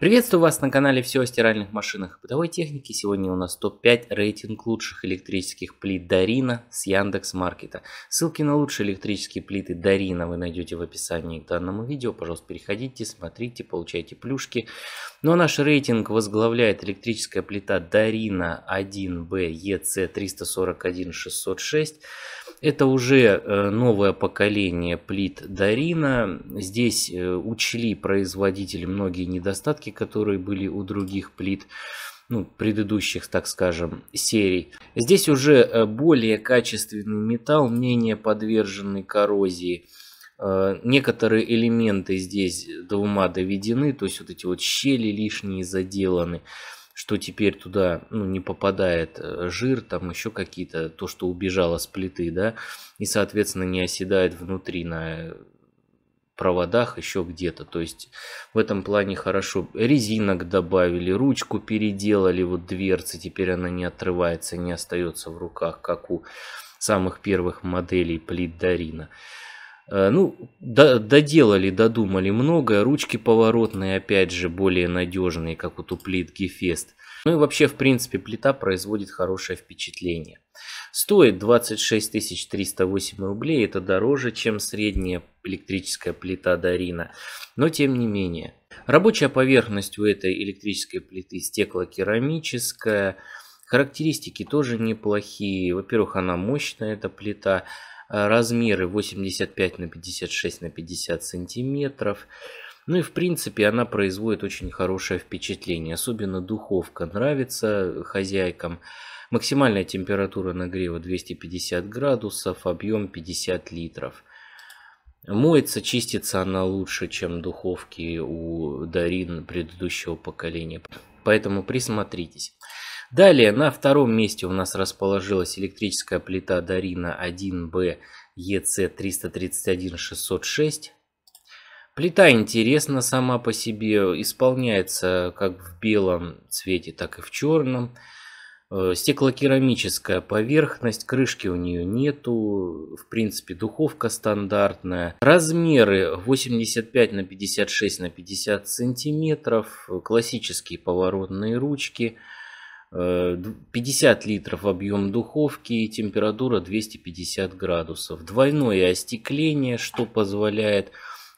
Приветствую вас на канале все о стиральных машинах и бытовой технике. Сегодня у нас топ-5 рейтинг лучших электрических плит Дарина с Яндекс Маркета. Ссылки на лучшие электрические плиты Дарина вы найдете в описании к данному видео. Пожалуйста, переходите, смотрите, получайте плюшки. Ну а наш рейтинг возглавляет электрическая плита Дарина 1B EC 341606. Это уже э, новое поколение плит Дарина. Здесь э, учли производители многие недостатки остатки, которые были у других плит ну, предыдущих, так скажем, серий. Здесь уже э, более качественный металл, менее подверженный коррозии. Э, некоторые элементы здесь до ума доведены, то есть вот эти вот щели лишние заделаны, что теперь туда ну, не попадает э, жир, там еще какие-то, то, что убежало с плиты, да, и, соответственно, не оседает внутри на проводах, еще где-то. То есть в этом плане хорошо. Резинок добавили, ручку переделали, вот дверцы, теперь она не отрывается, не остается в руках, как у самых первых моделей плит Дарина. Э, ну, доделали, додумали многое. Ручки поворотные, опять же, более надежные, как вот у плитки Фест. Ну и вообще, в принципе, плита производит хорошее впечатление. Стоит 26 308 рублей, это дороже, чем средняя электрическая плита Дарина. Но тем не менее. Рабочая поверхность у этой электрической плиты стеклокерамическая. Характеристики тоже неплохие. Во-первых, она мощная, эта плита. Э, размеры 85 на 56 на 50 сантиметров. Ну и в принципе она производит очень хорошее впечатление. Особенно духовка нравится хозяйкам. Максимальная температура нагрева 250 градусов, объем 50 литров. Моется, чистится она лучше, чем духовки у Дарин предыдущего поколения. Поэтому присмотритесь. Далее на втором месте у нас расположилась электрическая плита Дарина 1Б EC331606. Плита интересна сама по себе, исполняется как в белом цвете, так и в черном. Э, стеклокерамическая поверхность, крышки у нее нету, в принципе духовка стандартная. Размеры 85 на 56 на 50 сантиметров, э, классические поворотные ручки – 50 э, литров объем духовки и температура 250 градусов. Двойное остекление, что позволяет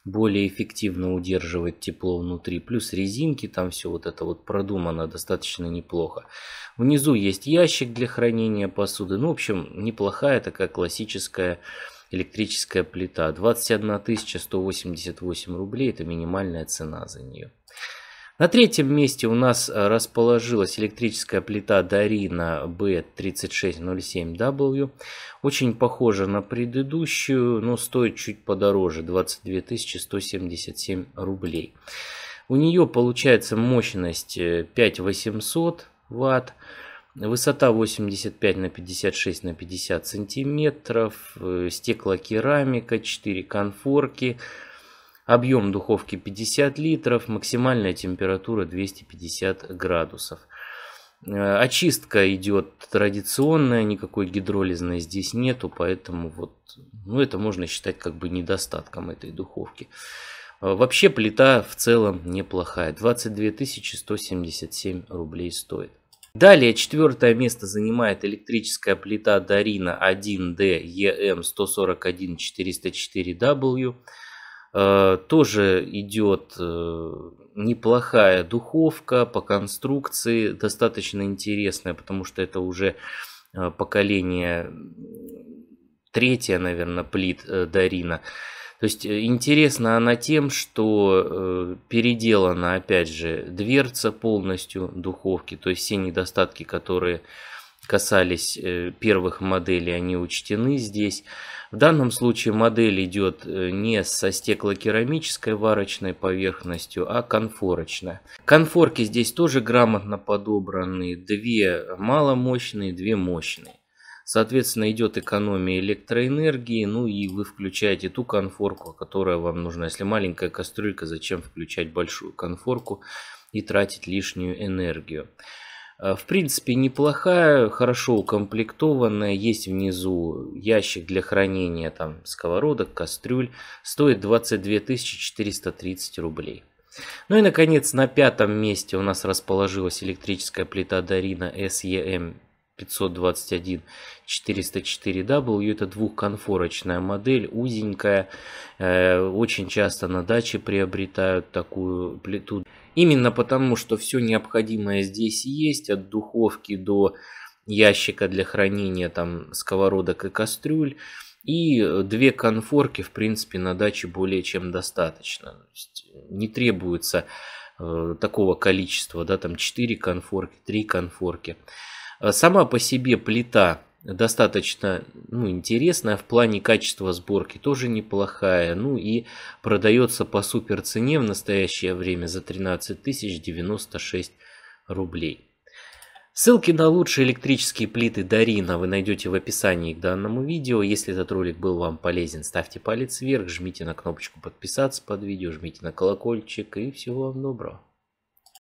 более эффективно удерживать тепло внутри. Плюс резинки, там все вот это вот продумано достаточно неплохо. Внизу есть ящик для хранения посуды. Ну, в общем, неплохая такая классическая электрическая плита. 21 188 рублей, это минимальная цена за нее. На третьем месте у нас э, расположилась электрическая плита Дарина B3607W. Очень похожа на предыдущую, но стоит чуть подороже, 22 177 рублей. У нее получается мощность 5800 э, ватт, Высота 85 на 56 на 50 сантиметров, э, стеклокерамика, 4 конфорки, Объем духовки 50 литров, максимальная температура 250 градусов. Э, очистка идет традиционная, никакой гидролизной здесь нету, поэтому вот, ну это можно считать как бы недостатком этой духовки. Э, вообще плита в целом неплохая, 22 177 рублей стоит. Далее четвертое место занимает электрическая плита Дарина 1D EM 141 404W. Э, тоже идет э, неплохая духовка по конструкции, достаточно интересная, потому что это уже э, поколение третье, наверное, плит Дарина. То есть интересно она тем, что переделана, опять же, дверца полностью духовки, то есть все недостатки, которые касались э, первых моделей, они учтены здесь. В данном случае модель идет э, не со стеклокерамической варочной поверхностью, а конфорочная. Конфорки здесь тоже грамотно подобраны. Две маломощные, две мощные. Соответственно, идет экономия электроэнергии, ну и вы включаете ту конфорку, которая вам нужна. Если маленькая кастрюлька, зачем включать большую конфорку и тратить лишнюю энергию. Э, в принципе, неплохая, хорошо укомплектованная. Есть внизу ящик для хранения там сковородок, кастрюль. Стоит 22 430 рублей. Ну и, наконец, на пятом месте у нас расположилась электрическая плита Дарина SEM 521-404W. Это двухконфорочная модель, узенькая. Э, очень часто на даче приобретают такую плиту. Именно потому, что все необходимое здесь есть, от духовки до ящика для хранения там сковородок и кастрюль. И э, две конфорки, в принципе, на даче более чем достаточно. То есть э, не требуется э, такого количества, да, там 4 конфорки, 3 конфорки. Э, сама по себе плита достаточно ну, интересная в плане качества сборки, тоже неплохая. Ну и продается по супер цене в настоящее время за 13 096 рублей. Ссылки на лучшие электрические плиты Дарина вы найдете в описании к данному видео. Если этот ролик был вам полезен, ставьте палец вверх, жмите на кнопочку подписаться под видео, жмите на колокольчик и всего вам доброго.